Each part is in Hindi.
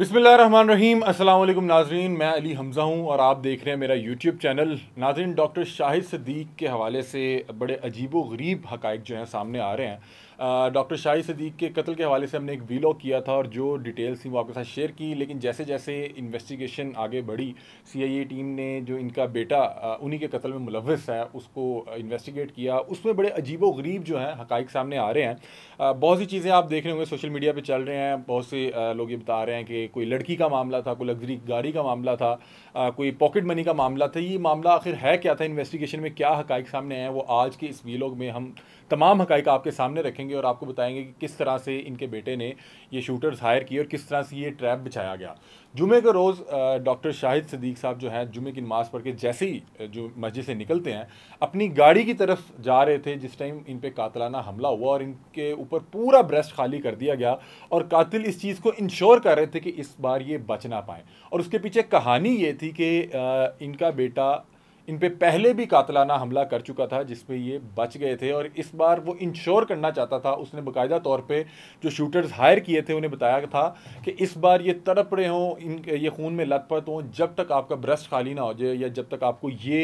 बिसमीम अल्लाम नाजरीन मैं अली हमज़ा हूँ और आप देख रहे हैं मेरा यूट्यूब चैनल नाजरीन डॉक्टर शाहिद सदीक के हवाले से बड़े अजीब व गरीब हक़ जो हैं सामने आ रहे हैं डॉक्टर शाही सदीक के कत्ल के हवाले से हमने एक वीलॉग किया था और जो डिटेल्स थी वो आपके साथ शेयर की लेकिन जैसे जैसे इन्वेस्टिगेशन आगे बढ़ी सी टीम ने जो इनका बेटा उन्हीं के कत्ल में मुलविस है उसको इन्वेस्टिगेट किया उसमें बड़े व गरीब जो हैं हकाइक सामने आ रहे हैं बहुत सी चीज़ें आप देख रहे होंगे सोशल मीडिया पर चल रहे हैं बहुत से लोग ये बता रहे हैं कि कोई लड़की का मामला था कोई लग्जरी गाड़ी का मामला था कोई पॉकेट मनी का मामला था ये मामला आखिर है क्या था इन्वेस्टिगेशन में क्या हकाइक सामने आए हैं वो आज के इस वीलॉग में हम तमाम हक़ आपके सामने रखेंगे और आपको बताएंगे कि किस तरह से इनके बेटे ने ये शूटर्स हायर किए और किस तरह से ये ट्रैप बिछाया गया जुमे के रोज़ डॉक्टर शाहिद सदीक साहब जो हैं जुमे की नमाज़ पढ़ के जैसे ही जो मस्जिद से निकलते हैं अपनी गाड़ी की तरफ जा रहे थे जिस टाइम इन पर कातलाना हमला हुआ और इनके ऊपर पूरा ब्रेस्ट खाली कर दिया गया और कातिल इस चीज़ को इंश्योर कर रहे थे कि इस बार ये बच ना पाएँ और उसके पीछे कहानी ये थी कि इनका बेटा इन पर पहले भी कातलाना हमला कर चुका था जिसमें ये बच गए थे और इस बार वो इंश्योर करना चाहता था उसने बाकायदा तौर पे जो शूटर्स हायर किए थे उन्हें बताया था कि इस बार ये तड़प रहे हों इन ये खून में लथपथ हों जब तक आपका ब्रश खाली ना हो जाए या जब तक आपको ये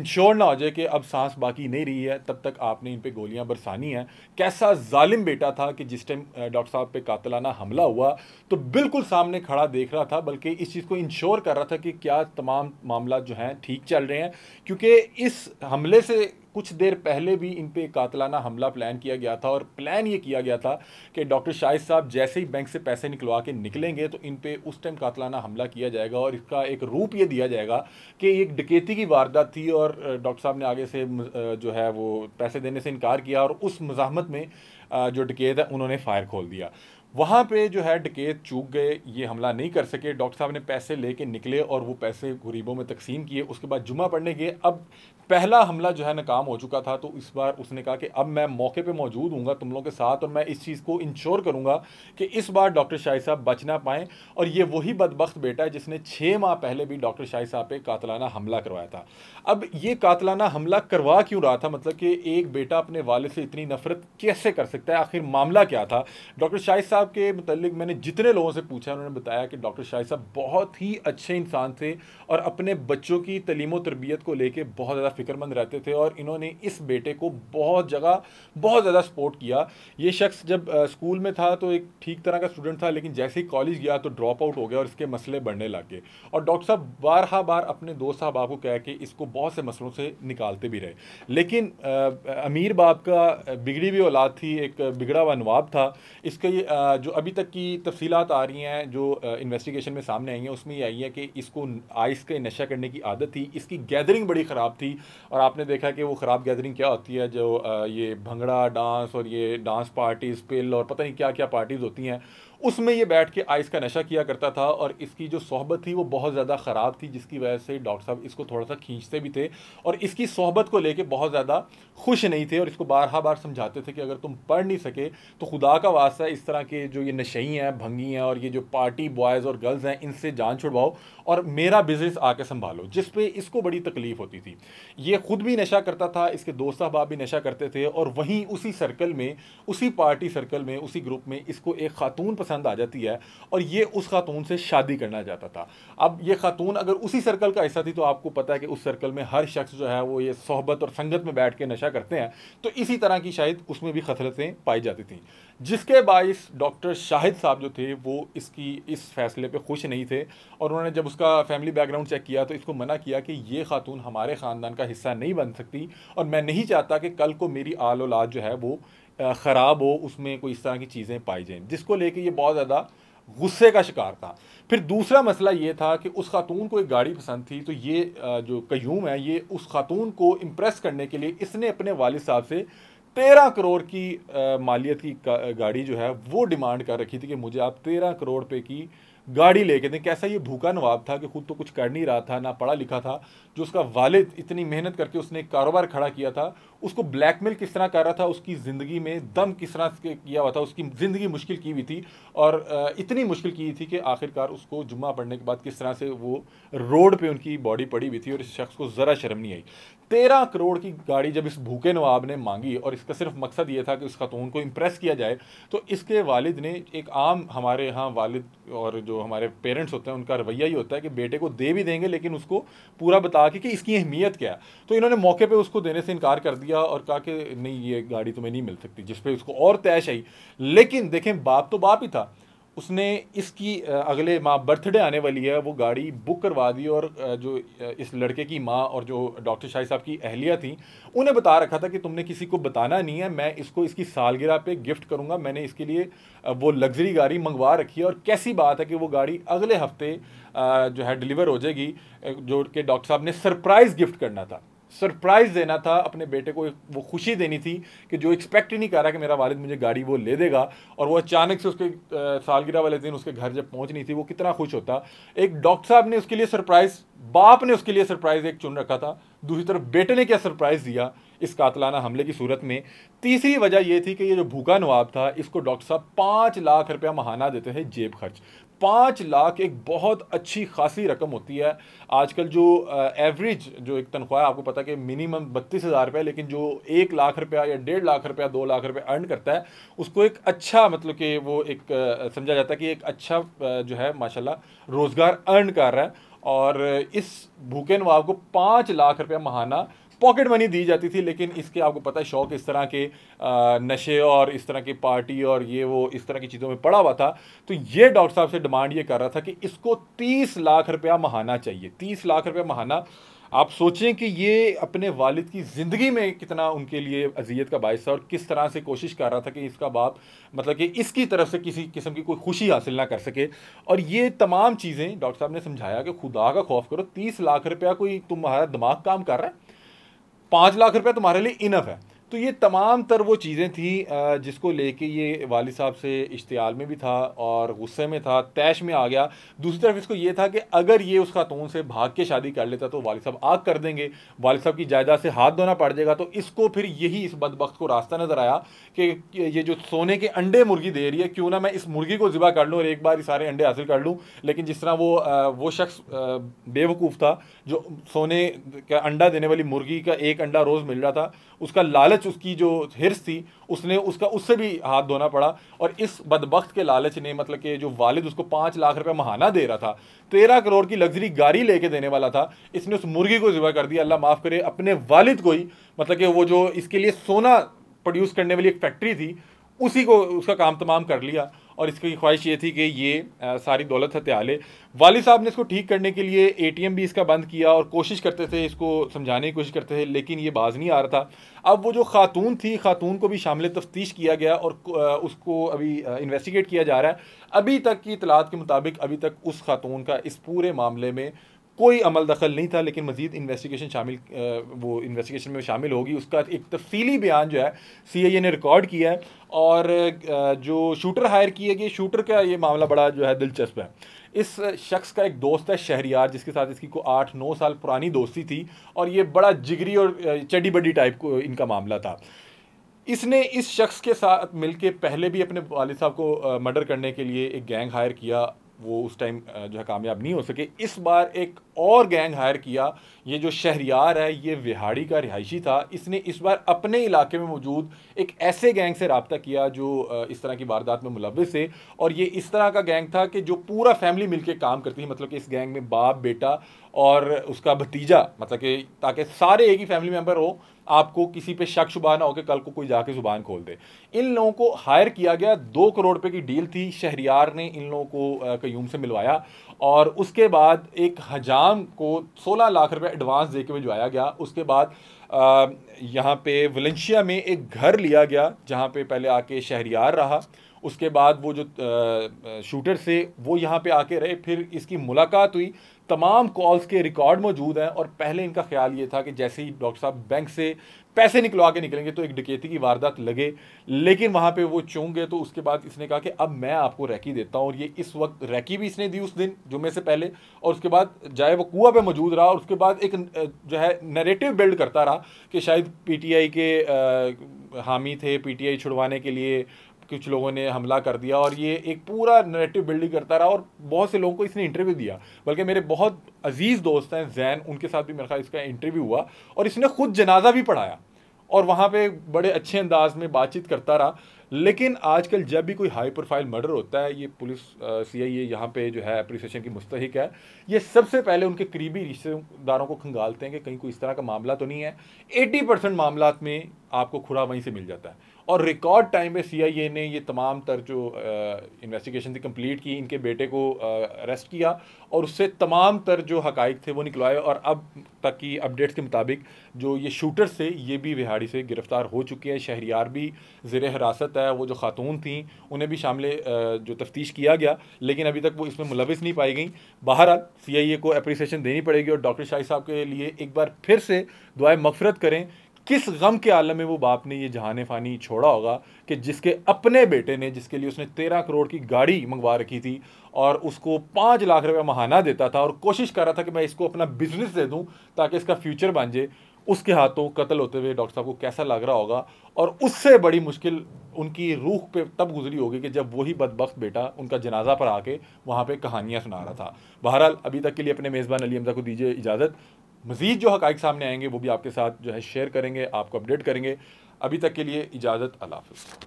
इंश्योर ना हो जाए कि अब सांस बाकी नहीं रही है तब तक आपने इन पर गोलियाँ बरसानी हैं कैसा ालिम बेटा था कि जिस टाइम डॉक्टर साहब पर कातलाना हमला हुआ तो बिल्कुल सामने खड़ा देख रहा था बल्कि इस चीज़ को इंश्योर कर रहा था कि क्या तमाम मामला जो हैं ठीक चल रहे हैं क्योंकि इस हमले से कुछ देर पहले भी इन पे कातलाना हमला प्लान किया गया था और प्लान ये किया गया था कि डॉक्टर शाहिद साहब जैसे ही बैंक से पैसे निकलवा के निकलेंगे तो इन पे उस टाइम कातलाना हमला किया जाएगा और इसका एक रूप ये दिया जाएगा कि एक डकेती की वारदात थी और डॉक्टर साहब ने आगे से जो है वो पैसे देने से इनकार किया और उस मजामत में जो डकेत है उन्होंने फायर खोल दिया वहाँ पे जो है डकेत चूक गए ये हमला नहीं कर सके डॉक्टर साहब ने पैसे लेके निकले और वो पैसे गरीबों में तकसीम किए उसके बाद जुमा पढ़ने गए अब पहला हमला जो है नाकाम हो चुका था तो इस बार उसने कहा कि अब मैं मौके पे मौजूद हूँ तुम लोगों के साथ और मैं इस चीज़ को इंश्योर करूँगा कि इस बार डॉक्टर शाही साहब बच ना पाएँ और ये वही बदबخت बेटा है जिसने छः माह पहले भी डॉक्टर शाही साहब पे कातलाना हमला करवाया था अब ये कातलाना हमला करवा क्यों रहा था मतलब कि एक बेटा अपने वाले से इतनी नफरत कैसे कर सकता है आखिर मामला क्या था डॉक्टर शाही साहब के मतलब मैंने जितने लोगों से पूछा उन्होंने बताया कि डॉक्टर शाही साहब बहुत ही अच्छे इंसान थे और अपने बच्चों की तलीम व तरबियत को लेकर बहुत ज़्यादा फिक्रमंद रहते थे और इन्होंने इस बेटे को बहुत जगह बहुत ज़्यादा सपोर्ट किया ये शख्स जब स्कूल में था तो एक ठीक तरह का स्टूडेंट था लेकिन जैसे ही कॉलेज गया तो ड्रॉप आउट हो गया और इसके मसले बढ़ने लगे और डॉक्टर साहब बारहा बार अपने दोस्त साहब आपको कह के इसको बहुत से मसलों से निकालते भी रहे लेकिन अमीर बाप का बिगड़ी हुई औलाद थी एक बिगड़ा हुआ नवाब था इसके जो अभी तक की तफसीत आ रही हैं जो इन्वेस्टिगेशन में सामने आई हैं उसमें ये आई है कि इसको आइस का नशा करने की आदत थी इसकी गैदरिंग बड़ी ख़राब थी और आपने देखा कि वो ख़राब गैदरिंग क्या होती है जो ये भंगड़ा डांस और ये डांस पार्टीज़ पिल और पता नहीं क्या क्या पार्टीज़ होती हैं उसमें ये बैठ के आइस का नशा किया करता था और इसकी जो सोहबत थी वो बहुत ज़्यादा ख़राब थी जिसकी वजह से डॉक्टर साहब इसको थोड़ा सा खींचते भी थे और इसकी सोहबत को लेके बहुत ज़्यादा खुश नहीं थे और इसको बारहा बार समझाते थे कि अगर तुम पढ़ नहीं सके तो खुदा का वास्ता इस तरह के जो ये नशई हैं भंगी हैं और ये जो पार्टी बॉयज़ और गर्ल्स हैं इनसे जान छुड़वाओ और मेरा बिज़नेस आके संभालो जिस पर इसको बड़ी तकलीफ़ होती थी ये ख़ुद भी नशा करता था इसके दोस्त अहबाब भी नशा करते थे और वहीं उसी सर्कल में उसी पार्टी सर्कल में उसी ग्रुप में इसको एक खातून पसंद पसंद आ जाती है और ये उस खातून से शादी करना चाहता था अब ये खातून अगर उसी सर्कल का हिस्सा थी तो आपको पता है कि उस सर्कल में हर शख्स जो है वो ये सोहबत और संगत में बैठ के नशा करते हैं तो इसी तरह की शायद उसमें भी खसरतें पाई जाती थी जिसके बायस डॉक्टर शाहिद साहब जो थे वो इसकी इस फैसले पे खुश नहीं थे और उन्होंने जब उसका फैमिली बैकग्राउंड चेक किया तो इसको मना किया कि ये खातून हमारे ख़ानदान का हिस्सा नहीं बन सकती और मैं नहीं चाहता कि कल को मेरी आल औलाद जो है वो ख़राब हो उसमें कोई इस तरह की चीज़ें पाई जाएँ जिसको लेके ये बहुत ज़्यादा गुस्से का शिकार था फिर दूसरा मसला ये था कि उस खातून को एक गाड़ी पसंद थी तो ये जो कयूम है ये उस खातून को इम्प्रेस करने के लिए इसने अपने वाल साहब से तेरह करोड़ की मालियत की गाड़ी जो है वो डिमांड कर रखी थी कि मुझे आप तेरह करोड़ रुपये की गाड़ी लेके दें कैसा ये भूखा नवाब था कि खुद तो कुछ कर नहीं रहा था ना पढ़ा लिखा था जो उसका वालिद इतनी मेहनत करके उसने एक कारोबार खड़ा किया था उसको ब्लैकमेल किस तरह कर रहा था उसकी ज़िंदगी में दम किस तरह किया हुआ था उसकी ज़िंदगी मुश्किल की हुई थी और इतनी मुश्किल की थी कि आखिरकार उसको जुम्मा पढ़ने के बाद किस तरह से वो रोड पर उनकी बॉडी पड़ी हुई थी और इस शख्स को ज़रा शर्म नहीं आई तेरह करोड़ की गाड़ी जब इस भूखे नवाब ने मांगी और इसका सिर्फ मकसद ये था कि उस खतून को इम्प्रेस किया जाए तो इसके वालिद ने एक आम हमारे यहाँ वालिद और जो हमारे पेरेंट्स होते हैं उनका रवैया ही होता है कि बेटे को दे भी देंगे लेकिन उसको पूरा बता के कि इसकी अहमियत क्या है तो इन्होंने मौके पर उसको देने से इनकार कर दिया और कहा कि नहीं ये गाड़ी तुम्हें नहीं मिल सकती जिसपे उसको और तैश आई लेकिन देखें बाप तो बाप ही था उसने इसकी अगले माह बर्थडे आने वाली है वो गाड़ी बुक करवा दी और जो इस लड़के की माँ और जो डॉक्टर शाही साहब की अहलिया थी उन्हें बता रखा था कि तुमने किसी को बताना नहीं है मैं इसको इसकी सालगिरह पे गिफ्ट करूँगा मैंने इसके लिए वो लग्जरी गाड़ी मंगवा रखी है और कैसी बात है कि वो गाड़ी अगले हफ्ते जो है डिलीवर हो जाएगी जो कि डॉक्टर साहब ने सरप्राइज़ गिफ्ट करना था सरप्राइज़ देना था अपने बेटे को वो खुशी देनी थी कि जो एक्सपेक्ट ही नहीं कर रहा कि मेरा वालिद मुझे गाड़ी वो ले देगा और वो अचानक से उसके सालगिरह वाले दिन उसके घर जब पहुंचनी थी वो कितना खुश होता एक डॉक्टर साहब ने उसके लिए सरप्राइज़ बाप ने उसके लिए सरप्राइज़ एक चुन रखा था दूसरी तरफ बेटे ने क्या सरप्राइज़ दिया इस कातलाना हमले की सूरत में तीसरी वजह यह थी कि ये जो भूखा नवाब था इसको डॉक्टर साहब पाँच लाख रुपया महाना देते थे जेब खर्च पाँच लाख एक बहुत अच्छी खासी रकम होती है आजकल जो एवरेज जो एक तनख्वाह आपको पता कि मिनिमम बत्तीस हज़ार रुपये लेकिन जो एक लाख रुपया या डेढ़ लाख रुपया दो लाख रुपया अर्न करता है उसको एक अच्छा मतलब कि वो एक समझा जाता है कि एक अच्छा जो है माशाल्लाह रोज़गार अर्न कर रहा है और इस भूखे नवाब को पाँच लाख रुपया महाना पॉकेट मनी दी जाती थी लेकिन इसके आपको पता है शौक इस तरह के नशे और इस तरह की पार्टी और ये वो इस तरह की चीज़ों में पड़ा हुआ था तो ये डॉक्टर साहब से डिमांड ये कर रहा था कि इसको तीस लाख रुपया महाना चाहिए तीस लाख रुपया महाना आप सोचें कि ये अपने वालिद की ज़िंदगी में कितना उनके लिए अजियत का बायस था और किस तरह से कोशिश कर रहा था कि इसका बाप मतलब कि इसकी तरफ से किसी किस्म की कोई खुशी हासिल ना कर सके और ये तमाम चीज़ें डॉक्टर साहब ने समझाया कि खुदा का खौफ करो तीस लाख रुपया कोई तुम्हारा दिमाग काम कर रहा है पाँच लाख रुपए तुम्हारे लिए इनफ है तो ये तमाम तर वो चीज़ें थी जिसको लेके ये वाली साहब से इश्तियाल में भी था और गुस्से में था तैश में आ गया दूसरी तरफ इसको ये था कि अगर ये उस खातून से भाग के शादी कर लेता तो वाल साहब आग कर देंगे वाल साहब की जायदाद से हाथ धोना पड़ जाएगा तो इसको फिर यही इस बदबख्त को रास्ता नज़र आया कि ये जो सोने के अंडे मुर्गी दे रही है क्यों ना मैं इस मुर्गी को ज़िबा कर लूँ और एक बार ही सारे अंडे हासिल कर लूँ लेकिन जिस तरह वो वो शख्स बेवकूफ़ था जो सोने का अंडा देने वाली मुर्गी का एक अंडा रोज़ मिल रहा था उसका लालच लालच उसकी जो हिरस थी उसने उसका उससे भी हाथ धोना पड़ा और इस बदबख्त के लालच ने मतलब कि जो वालिद उसको पाँच लाख रुपए महाना दे रहा था तेरह करोड़ की लग्जरी गाड़ी लेके देने वाला था इसने उस मुर्गी को ज़िबा कर दिया अल्लाह माफ़ करे अपने वालिद को ही मतलब कि वो जो इसके लिए सोना प्रोड्यूस करने वाली एक फैक्ट्री थी उसी को उसका काम तमाम कर लिया और इसकी ख्वाहिश ये थी कि ये आ, सारी दौलत हत्या ले वाली साहब ने इसको ठीक करने के लिए एटीएम भी इसका बंद किया और कोशिश करते थे इसको समझाने की कोशिश करते थे लेकिन ये बाज नहीं आ रहा था अब वो जो खातून थी खातून को भी शामिल तफ्तीश किया गया और उसको अभी इन्वेस्टिगेट किया जा रहा है अभी तक की इतलात के मुताबिक अभी तक उस खातून का इस पूरे मामले में कोई अमल दखल नहीं था लेकिन मजीद इन्वेस्टिगेशन शामिल वो इन्वेस्टिगेशन में शामिल होगी उसका एक तफसीली बयान जो है सी आई ए ने रिकॉर्ड किया है और जो शूटर हायर किए गए शूटर का ये मामला बड़ा जो है दिलचस्प है इस शख्स का एक दोस्त है शहरियार जिसके साथ इसकी को आठ नौ साल पुरानी दोस्ती थी और ये बड़ा जिगरी और चडी बडी टाइप को इनका मामला था इसने इस शख्स के साथ मिलके पहले भी अपने वालिद साहब को मर्डर करने के लिए एक गैंग हायर किया वो उस टाइम जो है कामयाब नहीं हो सके इस बार एक और गैंग हायर किया ये जो शहरियार है ये विहाड़ी का रिहायशी था इसने इस बार अपने इलाके में मौजूद एक ऐसे गैंग से रबता किया जो इस तरह की वारदात में मुलविस है और ये इस तरह का गैंग था कि जो पूरा फैमिली मिलके काम करती थी मतलब कि इस गैंग में बाप बेटा और उसका भतीजा मतलब कि ताकि सारे एक ही फैमिली मेम्बर हो आपको किसी पे शक शुबा ना हो कि कल को कोई जाके ज़ुबान खोल दे इन लोगों को हायर किया गया दो करोड़ रुपए की डील थी शहरियार ने इन लोगों को कयूम से मिलवाया और उसके बाद एक हजाम को 16 लाख रुपए एडवांस दे के भिजवाया गया उसके बाद यहाँ पे वलेंशिया में एक घर लिया गया जहाँ पे पहले आके शहरियार रहा उसके बाद वो जो शूटर से वो यहाँ पे आके रहे फिर इसकी मुलाकात हुई तमाम कॉल्स के रिकॉर्ड मौजूद हैं और पहले इनका ख्याल ये था कि जैसे ही डॉक्टर साहब बैंक से पैसे निकलवा के निकलेंगे तो एक डकैती की वारदात लगे लेकिन वहाँ पे वो चूँ गए तो उसके बाद इसने कहा कि अब मैं आपको रैकी देता हूँ और ये इस वक्त रैकी भी इसने दी उस दिन जुमे से पहले और उसके बाद जाए वो कुआ पे मौजूद रहा और उसके बाद एक जो है नरेटिव बिल्ड करता रहा कि शायद पीटीआई के आ, हामी थे पीटीआई छुड़वाने के लिए कुछ लोगों ने हमला कर दिया और ये एक पूरा नरेटिव बिल्डिंग करता रहा और बहुत से लोगों को इसने इंटरव्यू दिया बल्कि मेरे बहुत अजीज़ दोस्त हैं जैन उनके साथ भी मेरे ख्याल इसका इंटरव्यू हुआ और इसने खुद जनाजा भी पढ़ाया और वहाँ पे बड़े अच्छे अंदाज में बातचीत करता रहा लेकिन आजकल जब भी कोई हाई प्रोफाइल मर्डर होता है ये पुलिस सी आई ए यहाँ पर जो है अप्रिसिएशन की मुस्तक है ये सबसे पहले उनके करीबी रिश्तेदारों को खंगालते हैं कि कहीं कोई इस तरह का मामला तो नहीं है एटी परसेंट मामला में आपको खुरा वहीं से मिल जाता है और रिकॉर्ड टाइम पे सीआईए ने ये तमाम तर जो इन्वेस्टिगेशन थी कंप्लीट की इनके बेटे को अरेस्ट किया और उससे तमाम तर जो हकाइक थे वो निकलवाए और अब तक की अपडेट्स के मुताबिक जो ये शूटर्स थे ये भी बिहाड़ी से गिरफ़्तार हो चुके हैं शहरियार भी ज़र हिरासत है वो जो खातून थी उन्हें भी शामिल जो तफ्तीश किया गया लेकिन अभी तक वो इसमें मुलविस नहीं पाई गई बहरहाल सी आई ए को अप्रिसिएशन देनी पड़ेगी और डॉक्टर शाही साहब के लिए एक बार फिर से दुआएं मफ़रत करें किस गम के आलम में वो बाप ने ये जहान फ़ानी छोड़ा होगा कि जिसके अपने बेटे ने जिसके लिए उसने तेरह करोड़ की गाड़ी मंगवा रखी थी और उसको पाँच लाख रुपया महाना देता था और कोशिश कर रहा था कि मैं इसको अपना बिजनेस दे दूँ ताकि इसका फ्यूचर बन जाए उसके हाथों कत्ल होते हुए डॉक्टर साहब को कैसा लग रहा होगा और उससे बड़ी मुश्किल उनकी रूह पे तब गुजरी होगी कि जब वही बदबख्त बेटा उनका जनाजा पर आके वहाँ पे कहानियाँ सुना रहा था बहरहाल अभी तक के लिए अपने मेज़बान अली हमजा को दीजिए इजाज़त मज़ीद जो हक़ सामने आएंगे वो भी आपके साथ जो है शेयर करेंगे आपको अपडेट करेंगे अभी तक के लिए इजाज़त अल्लाह हाफ़